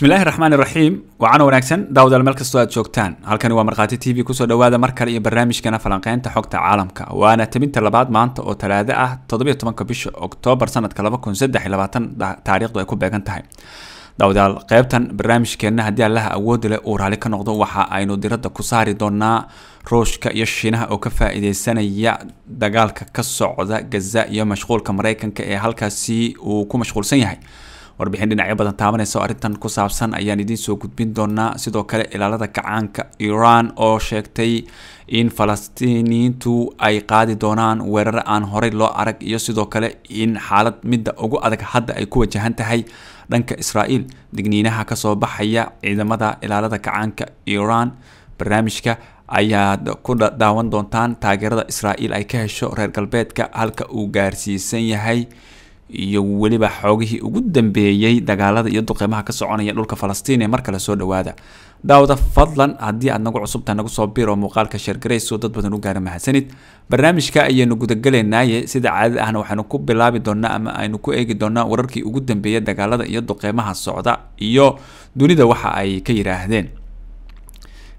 bismillahi raxmaan iraxiim wacan wanaagsan daawadaal meel kastoo aad joogtaan halkani waa markhaati t v kusoo dhawaada mar kale iyo barnaamijkana falanqeynta xogta caalamka waana tebinta labaad maanta oo talaado ah toddobiyo tobanka bisha oktoobar sanadka laba kun saddex iyo labaatan taariikhdu ay ku beegan tahay daawadaal qeybtan barnaamijkeenna haddii allaha awoodi leh uu raali ka noqdo waxa aynu diradda ku saari doonaa ruushka iyo shiinaha oo ka faa-iideysanaya dagaalka ka socda gaza iyo mashquulka maraykanka ee halkaasi uu ku mashquulsan yahay warbixin dhinacyo badan taabanaysa oo arrintan ku saabsan ayaan idiin soo gudbin doonaa sidoo kale ilaalada kacaanka iran oo sheegtay in falastiiniyiintu ay qaadi doonaan weerar aan horay loo arag iyo sidoo kale in xaalad midda ugu adag hadda ay ku wajahan tahay dhanka israa'iil digniinaha kasoo baxaya ciidamada ilaalada kacaanka iran barnaamijka ayaad ku daawan doontaan taageerada israa'iil ay ka hesho reer galbeedka halka uu gaarsiisan yahay iyo weliba xoogihii ugu dambeeyey dagaalada iyo duqeymaha ka soconaya dhulka falastiin ee mar kale soo dhawaada daawada fadlan haddii aad nagu cusubta nagu soo biir oo muuqaalka sheergarayso dad badan u gaara mahadsanid barnaamijka ayaynu gudagelaynaye sida caadada ahna waxaanu ku bilaabi doonaa ama aynu ku eegi doonaa wararkii ugu dambeeyey dagaalada iyo duqeymaha socda iyo dunida waxa ay ka yidhaahdeen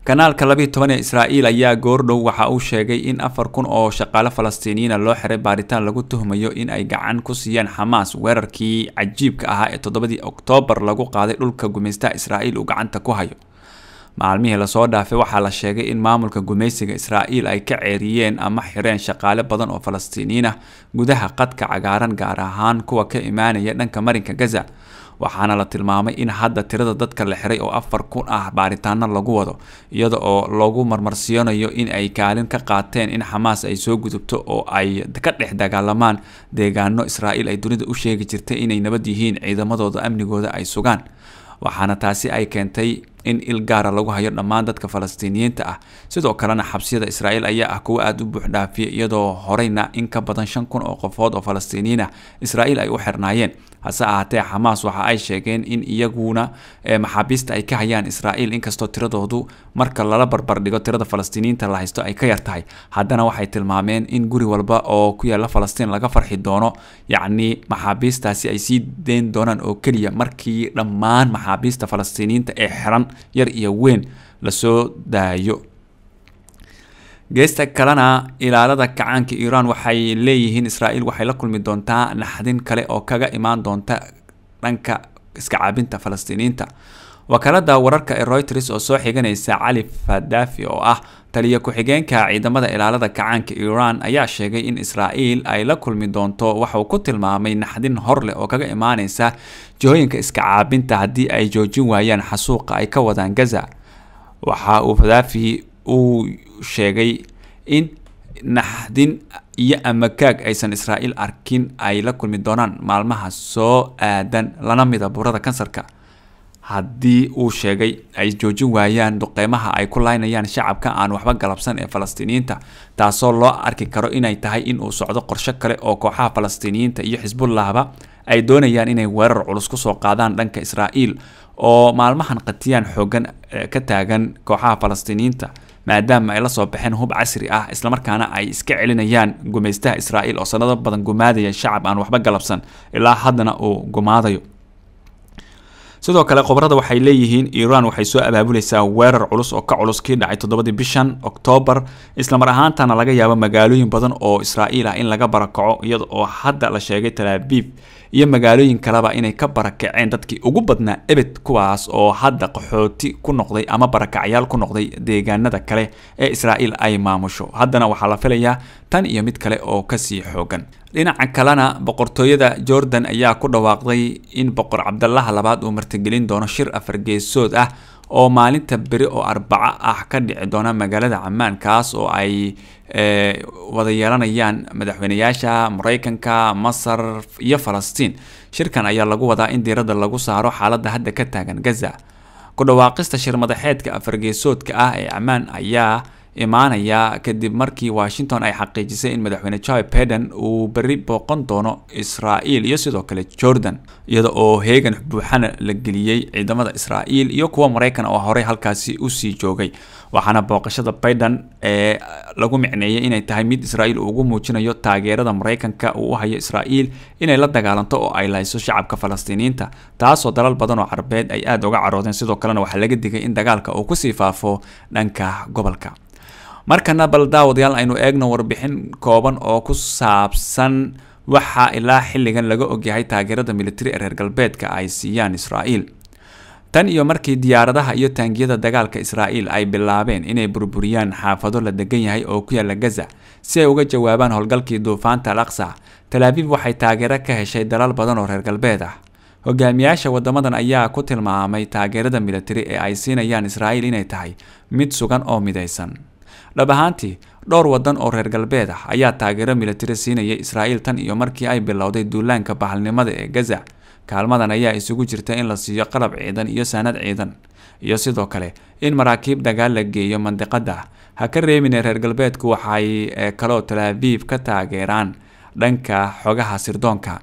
kanaalka labiiy toban ee israa'iil ayaa goordhow waxa uu sheegay in afar kun oo shaqaale falastiiniyiina loo xiray baaritaan lagu tuhmayo in ay gacan ku siiyeen xamaas weerarkii cajiibka ahaa ee toddobadii oktoobar lagu qaaday dhulka gumaystaha israa'iil uu gacanta ku hayo maalmihii lasoo dhaafay waxaa la sheegay in maamulka gumaysiga israa'iil ay ka ceeriyeen ama xireen shaqaale badan oo falastiiniyiin ah gudaha qadka cagaaran gaar ahaan kuwa ka imaanaya dhanka marinka gaza waxaana la tilmaamay in hadda tirada dadka la xiray oo afar kun ah baaritaana lagu wado iyada oo lagu marmarsiyoonayo in ay kaalin ka qaateen in xamaas ay soo gudubto oo ay ka dhex dagaalamaan deegaano israa'iil ay dunida u sheegi jirtay inay nabad yihiin ciidamadooda amnigooda ay sugaan waxaana taasi ay keentay in il gaara lagu hayo dhammaan dadka falastiiniyiinta ah sidoo kalena xabsiyada israa'iil ayaa ah kuwa aad u buuxdhaafiya iyadoo horayna in ka badan shan kun oo qofood oo falastiiniyiin ah israa'iil ay u xirnaayeen hase ahaatee xamaas waxa ay sheegeen in iyaguna eh, maxaabiista ay ka hayaan israa'iil inkastoo tiradoodu marka lala barbardhigo tirada falastiiniyiinta la haysto ay ka yartahay haddana waxay tilmaameen in guri walba oo ku yaalla falastiin laga farxi doono yacnii maxaabiistaasi ay sii deyn doonaan oo keliya markii dhammaan maxaabiista falastiiniyiinta ee xiran yar iyo weyn lasoo daayo geesta kalena ilaalada kacaanka iiraan waxay leeyihiin israael waxay la kulmi doontaa naxdin kale oo kaga imaan doonta dhanka iska caabinta falastiiniyiinta wakaalada wararka ee reuters oo soo xiganaysa cali fadafi oo ah taliya ku-xigeenka ciidamada ilaalada kacaanka iiraan ayaa sheegay in israa'iil ay la kulmi doonto waxuu ku tilmaamay naxdin hor leh oo kaga imaaneysa jihooyinka iska caabinta haddii ay joojin waayaan xasuuqa ay ka wadaan gaza waxa uu khadaafi uu sheegay in naxdin iyo amakaag aysan israa'iil arkin ay la kulmi doonaan maalmaha soo aadan lana mida burada kansarka haddii uu sheegay ay joojin waayaan duqeymaha ay ku laynayaan shacabka aan waxba galabsan ee falastiiniyiinta taasoo loo arki karo inay tahay in uu socdo qorsho kale oo kooxaha falastiiniyiinta iyo xisbullahba ay doonayaan inay weerar culus kusoo qaadaan dhanka israa'iil oo maalmahan qatiyaan xoogan eh, ka taagan kooxaha falastiiniyiinta maadaama ay la soo baxeen hub casri ah islamarkaana ay iska celinayaan gumaystaha israa'iil oo sanado badan gumaadaya shacab aan waxba galabsan ilaa haddana uu gumaadayo sidoo kale khubarada waxay leeyihiin iiraan waxay soo abaabulaysaa weerar culus oo ka culus kii dhacay toddobadii bishan oktoobar islamar ahaantana laga yaabo magaalooyin badan oo israa'iil ah in laga barakaco iyada oo hadda la sheegay talaabiib iyo magaalooyin kaleba inay ka barakaceen dadkii ugu badnaa ebed kuwaas oo hadda qaxooti ku noqday ama barakacyaal ku noqday deegaanada kale ee israa'iil ay maamusho haddana waxaa la filayaa tan iyo mid kale oo kasii xoogan dhinaca kalena boqortooyada jordan ayaa ku dhawaaqday in boqor cabdalaha labaad uu martigelin doono shir afargeesood ah oo maalinta beri oo arbaco ah ka dhici doona magaalada camaan kaas oo ay eh, wada yeelanayaan madaxweyneyaasha maraykanka masar iyo falastiin shirkan ayaa lagu wadaa in diiradda lagu saaro xaaladda hadda ka taagan gaza ku dhawaaqista shir madaxeedka afargeesoodka ah ee camaan ayaa imaanaya kadib markii washington ay xaqiijisay in madaxweyne joy beden uu beri booqan doono israel iyo sidoo kale jordan iyada oo heegan buuxana la geliyey ciidamada israaiil iyo kuwa maraykan oo horay halkaasi usii joogay waxaana booqashada biden ee lagu micneeyay inay tahay mid israel uu ugu muujinayo taageerada maraykanka uu u hayo israel inay la dagaalanto oo ay lahayso shacabka falastiiniinta taasoo dalal badan oo carbeed ay aada uga caroodeen sidoo kalena waxaa laga digay in dagaalka uu kusii faafo dhanka gobolka markana bal daawadayaal aynu eegno warbixin kooban oo ku saabsan waxa ilaa xilligan laga ogyahay taageerada militari ee reer galbeedka ay siiyaan israa'iil tan iyo markii diyaaradaha iyo taangiyada dagaalka israa'iil ay bilaabeen inay burburiyaan xaafado la degan yahay oo ku yaala gaza si ay uga jawaabaan howlgalkii duufaanta al aqsa talaabiib waxay taageero ka heshay dalal badan oo reer galbeed ah hogaamiyaasha wadamadan ayaa ku tilmaamay taageerada militari ee ay siinayaan israa'iil inay tahay mid sugan oo midaysan dhab ahaantii dhowr wadan oo reer galbeed ah ayaa taageero milatari siinaya israa'iil tan iyo markii ay bilowday duulaanka bahalnimada ee gaza kaalmadan ayaa isugu jirta in la siiyo qalab ciidan iyo saanad ciidan iyo sidoo kale in maraakiib dagaal la geeyo mandiqadda ha ka reemine reer galbeedku waxay eh, kaloo talaabiib ka taageeraan dhanka xogaha sirdoonka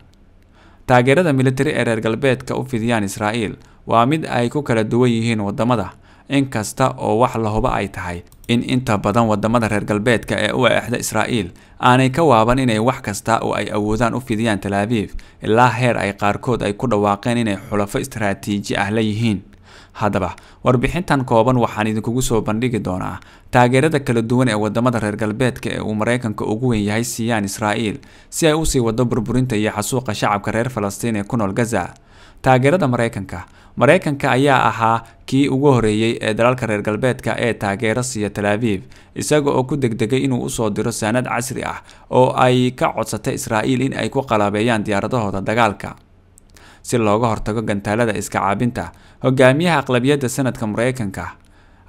taageerada militari ee reer galbeedka u fidiyaan israa'iil waa mid ay ku kala duwan yihiin wadamada inkasta oo wax lahuba ay tahay in inta badan wadamada reer galbeedka ee u eexda israa'iil aanay ka waaban inay wax kasta oo ay awoodaan u fidiyaan tal abiif ilaa heer ay qaarkood ay ku dhawaaqeen inay xulafo istaraatiiji ah la yihiin haddaba warbixintan kooban waxaan idinkugu soo bandhigi doonaa taageerada kala duwan ee wadamada reer galbeedka ee uu maraykanka ugu weyn yahay siiyaan israa'iil si ay usii waddo burburinta iyo xasuuqa shacabka reer falastiin ee ku nool gaza taageerada maraykanka maraykanka ayaa ahaa kii ugu horeeyey ee dalalka reer galbeedka ee taageera siiya talaabiib isaga oo ku degdegay inuu usoo diro saanad casri ah oo ay ka codsatay israa'iil in ay ku qalabeeyaan diyaaradahooda dagaalka si looga hortago gantaalada iska caabinta hogaamiyaha aqlabiyadda sanadka maraykanka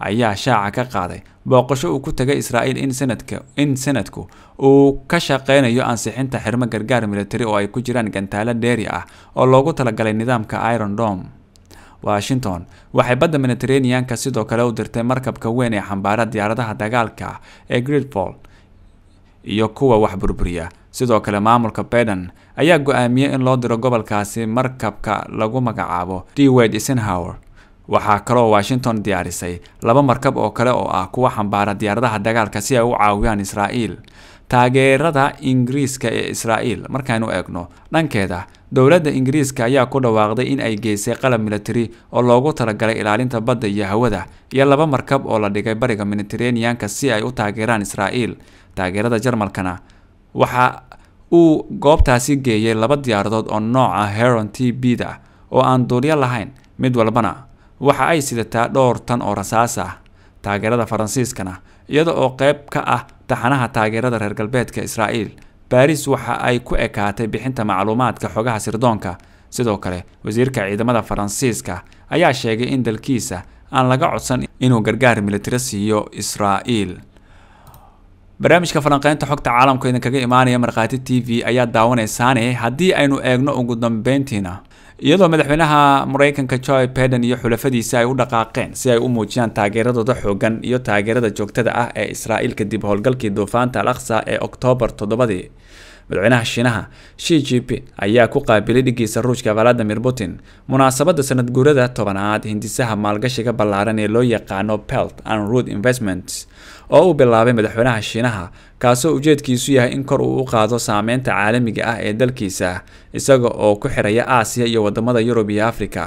ayaa shaaca ka qaaday booqasho uu ku tegay israa'iil in sanadka sanadku uu ka shaqeynayo ansixinta xirmo gargaar milatari oo ay ku jiraan gantaalo dheeri ah oo loogu talagalay nidaamka iron washington waxay badda mediterraneanka sidoo kale u dirtay markabka weyn ee xambaara diyaaradaha dagaalka ee gridvol iyo kuwa wax burburiya sidoo kale maamulka baiden ayaa go-aamiyey in loo diro gobolkaasi markabka lagu magacaabo d dwed isenhower waxaa kaloo washington diyaarisay laba markab oo kale oo ah kuwa xambaara diyaaradaha dagaalka si ay u caawiyaan israa'iil taageerada ingiriiska ee israa'iil markaynu eegno dhankeeda dowladda ingiriiska ayaa ku dhawaaqday in ay geysay qalab milatari oo loogu talagalay ilaalinta badda iyo hawada iyo laba markab oo la dhigay bariga mediteraneanka si ay u taageeraan israa'iil taageerada jarmalkana waxa uu goobtaasi geeyay laba diyaaradood oo nooca ah heron t b da oo aan duuryo lahayn mid walbana waxa ay sidataa dhowr tan oo rasaas ah taageerada faransiiskana iyada oo qayb ka ah taxanaha taageerada reer galbeedka israa'iil baris waxa ay ku ekaatay bixinta macluumaadka xogaha sirdoonka sidoo kale wasiirka ciidamada faransiiska ayaa sheegay in dalkiisa aan laga codsan inuu gargaar militari siiyo israa'iil barnaamijka falanqeynta xogta caalamka idinkaga imaanaya markhaati t v ayaa daawanaysaane haddii aynu eegno ugu dambeyntiina iyadoo madaxweynaha mareykanka joe biden iyo xulafadiisa ay u dhaqaaqeen si ay u muujiyaan taageeradooda xooggan iyo taageerada joogtada ah ee israa'iil kadib howlgalkii duufaanta al aqsa ee oktoobar toddobadii madaxweynaha shiinaha shi jip ayaa ku qaabilay dhigiisa ruushka valadimir putin munaasabada sanad guurada tobanaad hindisaha maalgashiga ballaaran ee loo yaqaano pelt and rood investments oo uu bilaabay madaxweynaha shiinaha kaasoo ujeedkiisu yahay in kor uu u qaado saameynta caalamiga ah ee dalkiisa isaga oo ku xiraya aasiya iyo wadamada yurub iyo afrika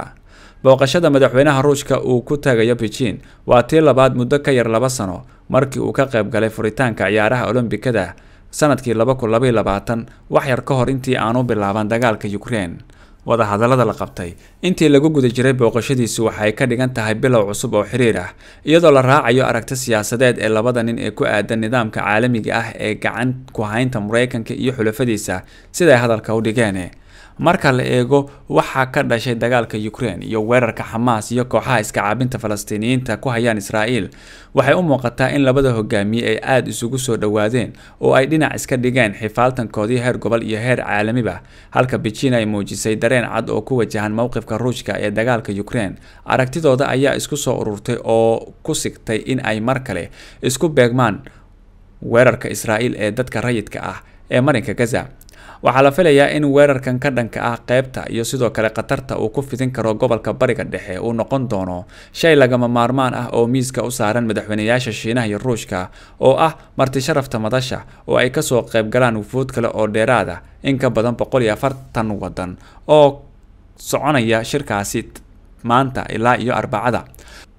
booqashada madaxweynaha ruushka uu ku tagayo beijin waa tii labaad muddo ka yar laba sano markii uu ka qayb galay furitaanka ciyaaraha olombikada sanadkii laba kun labaiy labaatan wax yar ka hor intii aanu bilaaban dagaalka ukraine wadahadallada la qabtay intii lagu guda jiray booqashadiisu waxay ka dhigan tahay bilow cusub oo xiriir ah iyadoo la raacayo aragti siyaasadeed ee labada nin ee ku aadan nidaamka caalamiga ah ee gacan ku haynta mareykanka iyo xulafadiisa siday hadalka u dhigeen marka la eego waxaa ka dhashay dagaalka ukrein iyo weerarka xamaas iyo kooxaha iska caabinta falastiiniyiinta ku hayaan israa'iil waxay u muuqataa in labada hogaamiye ay aada isugu soo dhowaadeen oo ay dhinac iska dhigeen xifaaltankoodii heer gobol iyo heer caalamiba halka bijiin ay muujisay dareen cad oo ku wajahan mowqifka ruushka ee dagaalka ukrein aragtidooda ayaa isku soo ururtay oo ku sigtay in ay mar kale isku beegmaan weerarka israa'iil ee dadka rayidka ah ee marinka gaza waxaa la filayaa in weerarkan ka dhanka ah qaybta iyo sidoo kale khatarta uu ku fidin karo gobolka bariga dhexe uu noqon doono shay lagama maarmaan ah oo miiska u saaran madaxweynayaasha shiinaha iyo ruushka oo ah marti sharafta madasha oo ay kasoo qaybgalaan wufuud kale oo dheeraada ah in ka badan boqol iyo afartan waddan oo soconaya shirkaasi maanta ilaa iyo arbacada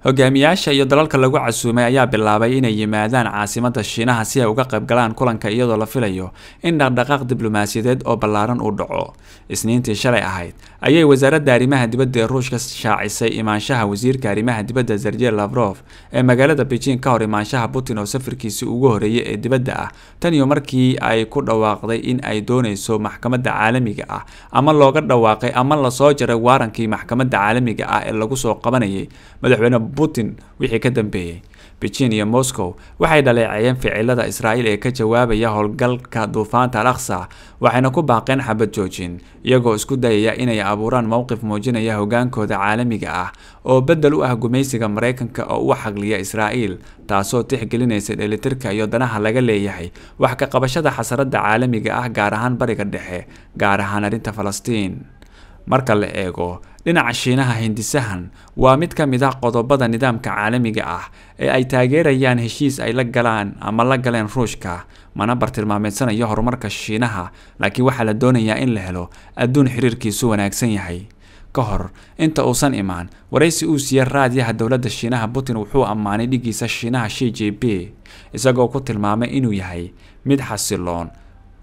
hogaamiyaasha iyo dalalka lagu casuumay ayaa bilaabay inay yimaadaan caasimadda shiinaha si ay uga qaybgalaan kulanka iyadoo la filayo in dhaqdhaqaaq diblomaasiyadeed oo ballaaran uu dhaco isniintii shalay ahayd ayay wasaaradda arrimaha dibadda ee ruushka shaacisay imaanshaha wasiirka arrimaha dibadda sergey lavrof ee magaalada beijing ka hor imaanshaha putin oo safirkiisii ugu horreeyay ee dibadda ah tan iyo markii ay ku dhawaaqday in ay doonayso maxkamadda caalamiga ah ama looga dhawaaqay ama lasoo jaray waarankii maxkamadda caalamiga ah ee lagu soo qabanayay madaxweyne putin wixii ka dambeeyey bijin iyo moscow waxay dhaleecayeen ficilada israa'iil ee ka jawaabaya howlgalka duufaanta al aksa waxayna ku baaqeen xabad joojin iyagoo isku dayaya inay abuuraan mowqif muujinaya hogaankooda caalamiga ah oo beddel u ah gumaysiga maraykanka oo u xagliya israa'iil taasoo tixgelinaysa dheelitirka iyo danaha laga leeyahay wax ka qabashada xasaradda caalamiga ah gaar ahaan bariga dhexe gaar ahaan arrinta falastiin marka la eego dhinaca shiinaha hindisahan waa mid ka mid ah qodobada nidaamka caalamiga ah ee ay taageerayaan heshiis ay la galaan ama la galeen ruushka mana bartilmaameedsanayo horumarka shiinaha laakiin waxaa la doonayaa in la helo adduun xiriirkiisu wanaagsan yahay ka hor inta uusan imaan waraysi uu siiye raadiyaha dowladda shiinaha putin wuxuu ammaanay dhigiisa shiinaha shi j b isagoo ku tilmaamay inuu yahay mid xasiloon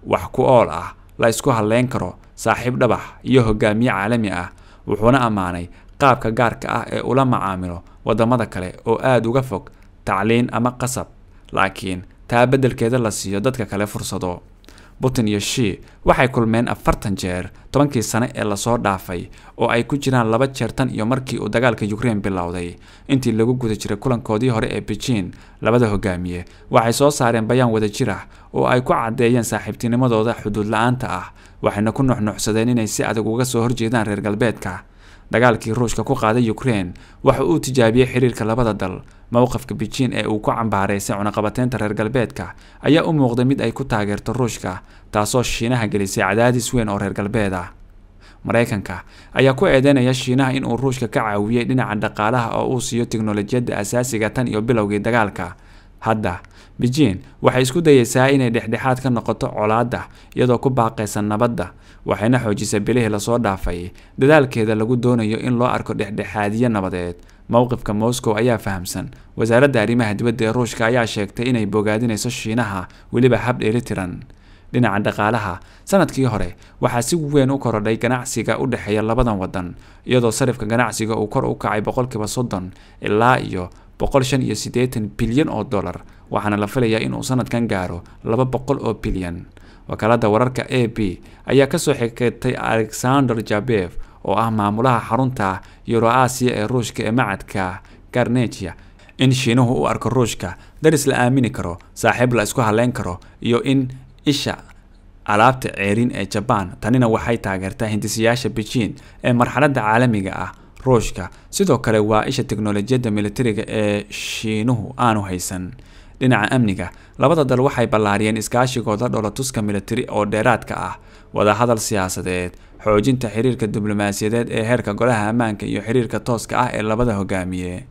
wax ku ool ah la isku halleyn karo saaxiib dhabax iyo hogaamiye caalami ah wuxuuna ammaanay qaabka gaarka ah ee ula macaamilo wadamada kale oo aada uga fog tacliin ama qasab laakiin taa beddelkeeda la siiyo dadka kale fursado putin iyo shii waxay kulmeen afartan jeer tobankii sane ee lasoo dhaafay oo ay ku jiraan laba jeer tan iyo markii uu dagaalka ukrein bilowday intii lagu guda jiray kulankoodii hore ee bijiin labada hogaamiye waxay soo saareen bayaan wadajir ah oo ay ku caddeeyeen saaxiibtinimadooda xuduud la-aanta ah waxayna ku nuxnuuxsadeen inay si adag uga soo horjeedaan reer galbeedka dagaalkii ruushka ku qaaday ukrein waxa uu tijaabiyey xiriirka labada dal mowqafka bijiin ee uu ku cambaareysay cunaqabateynta reer galbeedka ayaa u muuqday mid ay ku taageerto ruushka taasoo shiinaha gelisay cadaadis weyn oo reer galbeed ah maraykanka ayaa ku eedeynaya shiinaha inuu ruushka ka caawiyey dhinaca dhaqaalaha oo uu siiyo tiknolojiyadda asaasiga tan iyo bilowgii dagaalka hadda bijiin waxay isku dayeysaa inay dhexdhexaad ka noqoto colaadda iyadoo ku baaqaysa nabadda waxayna xoojisay bilihii lasoo dhaafay dadaalkeeda lagu doonayo in loo arko dhexdhexaadiyo nabadeed mowqifka moscow ayaa fahamsan wasaaradda arrimaha dibadda ee ruushka ayaa sheegtay inay bogaadinayso shiinaha weliba hab dheeli tiran dhinaca dhaqaalaha sanadkii hore waxaa si weyn u korodhay ganacsiga u dhexeeya labadan waddan iyadoo sarifka ganacsiga uu kor u kacay boqolkiiba soddon ilaa iyo boqol shan iyo siddeetan bilyan oo dolar waxaana la filayaa inuu sanadkan gaaro laba boqol oo bilyan wakaalada wararka a b ayaa ka soo xigtay alexander jabef oo ah maamulaha xarunta euro asiya ee ruushka ee macadka garnetia in shiinuhu u arko ruushka daris la aamini karo saaxiib la isku haleyn karo iyo in isha alaabta ceerin ee jabaan tanina waxay taageertaa hindisayaasha bijiin ee marxaladda caalamiga ah ruushka sidoo kale waa isha teknolojiyadda militariga ee shiinuhu aanu haysan dhinaca amniga labada dal waxay ballaariyeen iskaashigooda dholatuska militari oo dheeraadka ah wadahadal siyaasadeed xoojinta xiriirka diblomaasiyadeed ee heerka golaha ammaanka iyo xiriirka tooska ah ee labada hogaamiye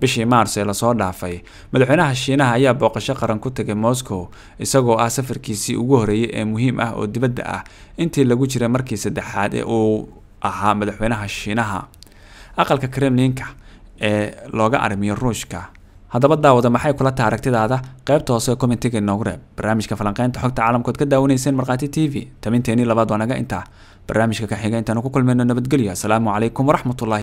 bishii maars ee lasoo dhaafay madaxweynaha shiinaha ayaa booqasho qaran ku tagay moscow isagoo ah safarkiisii ugu horeeyey ee muhiim ah oo dibadda ah intii lagu jiray markii saddexaad ee uu ahaa madaxweynaha shiinaha aqalka kremlinka ee looga arrimiyo ruushka haddaba daawada maxay kula tahay aragtidaada qaybta hoose commentiga inoogu reeb barnaamijka falanqeynta xogta caalamkood ka daawanayseen markhaati t v tabinteenii labaad waa naga intaa barnaamijka ka xiga intaanu ku kulmayno nabadgelyo assalaamu calaykum waraxmatullahi